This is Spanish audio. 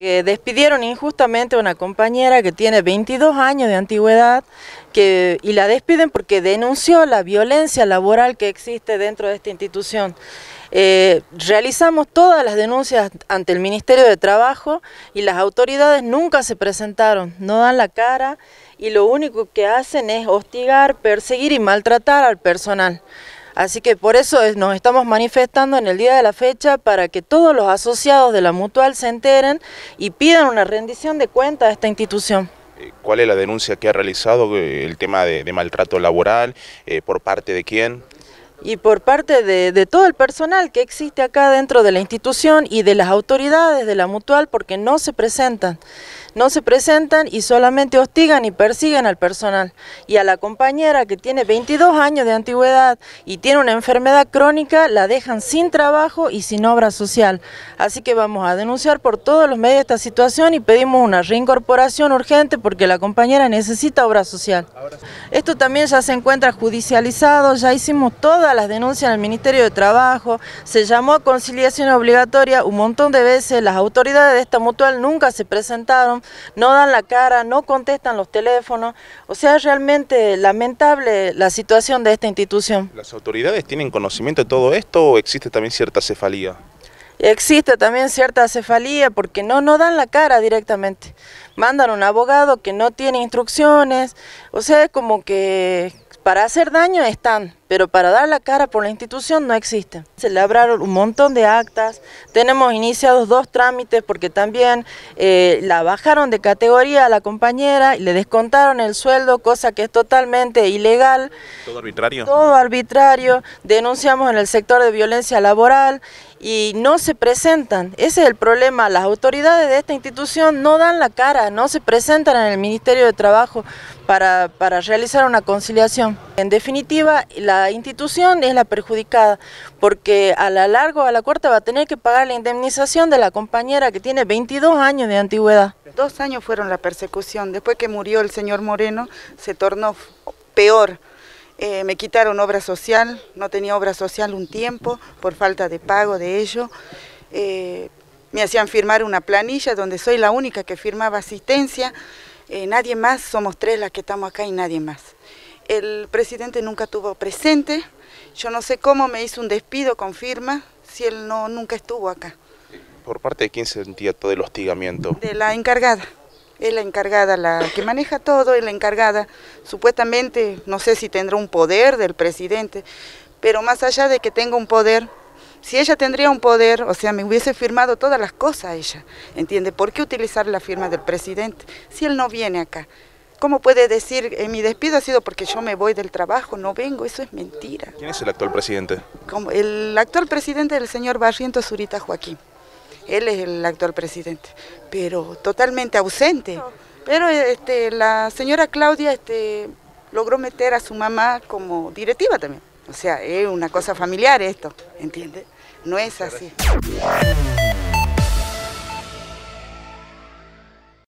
despidieron injustamente a una compañera que tiene 22 años de antigüedad y la despiden porque denunció la violencia laboral que existe dentro de esta institución. Eh, realizamos todas las denuncias ante el Ministerio de Trabajo y las autoridades nunca se presentaron, no dan la cara y lo único que hacen es hostigar, perseguir y maltratar al personal. Así que por eso nos estamos manifestando en el día de la fecha para que todos los asociados de la mutual se enteren y pidan una rendición de cuenta a esta institución. Eh, ¿Cuál es la denuncia que ha realizado eh, el tema de, maltrato laboral? Eh, ¿Por parte de quién? y por parte de, todo el personal que existe acá dentro de la institución y de las autoridades de la mutual porque no se presentan, no se presentan y solamente hostigan y persiguen al personal y a la compañera que tiene 22 años de antigüedad y tiene una enfermedad crónica la dejan sin trabajo y sin obra social, así que vamos a denunciar por todos los medios esta situación y pedimos una reincorporación urgente porque la compañera necesita obra social. Esto también ya se encuentra judicializado, ya hicimos toda las denuncias el Ministerio de Trabajo, se llamó a conciliación obligatoria un montón de veces, las autoridades de esta mutual nunca se presentaron, no dan la cara, no contestan los teléfonos, o sea, es realmente lamentable la situación de esta institución. ¿Las autoridades tienen conocimiento de todo esto o existe también cierta cefalía? Existe también cierta cefalía porque no, no dan la cara directamente. Mandan a un abogado que no tiene instrucciones, o sea, es como que para hacer daño están pero para dar la cara por la institución no existe. Se labraron un montón de actas, tenemos iniciados dos trámites porque también eh, la bajaron de categoría a la compañera y le descontaron el sueldo, cosa que es totalmente ilegal. ¿Todo arbitrario? Todo arbitrario, denunciamos en el sector de violencia laboral y no se presentan. Ese es el problema, las autoridades de esta institución no dan la cara, no se presentan en el Ministerio de Trabajo para, para realizar una conciliación. En definitiva, la institución es la perjudicada porque a la largo a la corta va a tener que pagar la indemnización de la compañera que tiene 22 años de antigüedad. Dos años fueron la persecución, después que murió el señor Moreno se tornó peor. Eh, me quitaron obra social, no tenía obra social un tiempo por falta de pago de ello. Eh, me hacían firmar una planilla donde soy la única que firmaba asistencia. Eh, nadie más, somos tres las que estamos acá y nadie más el presidente nunca tuvo presente, yo no sé cómo me hizo un despido con firma si él no nunca estuvo acá. ¿Por parte de quién sentía todo el hostigamiento? De la encargada. Es la encargada, la que maneja todo, es la encargada. Supuestamente, no sé si tendrá un poder del presidente, pero más allá de que tenga un poder, si ella tendría un poder, o sea, me hubiese firmado todas las cosas ella, ¿entiende? ¿Por qué utilizar la firma del presidente si él no viene acá? ¿Cómo puede decir que eh, mi despido ha sido porque yo me voy del trabajo? No vengo, eso es mentira. ¿Quién es el actual presidente? el actual presidente es el señor Barrientos Zurita Joaquín. Él es el actual presidente, pero totalmente ausente. Pero este, la señora Claudia este, logró meter a su mamá como directiva también. O sea, es una cosa familiar esto, ¿entiendes? No es así.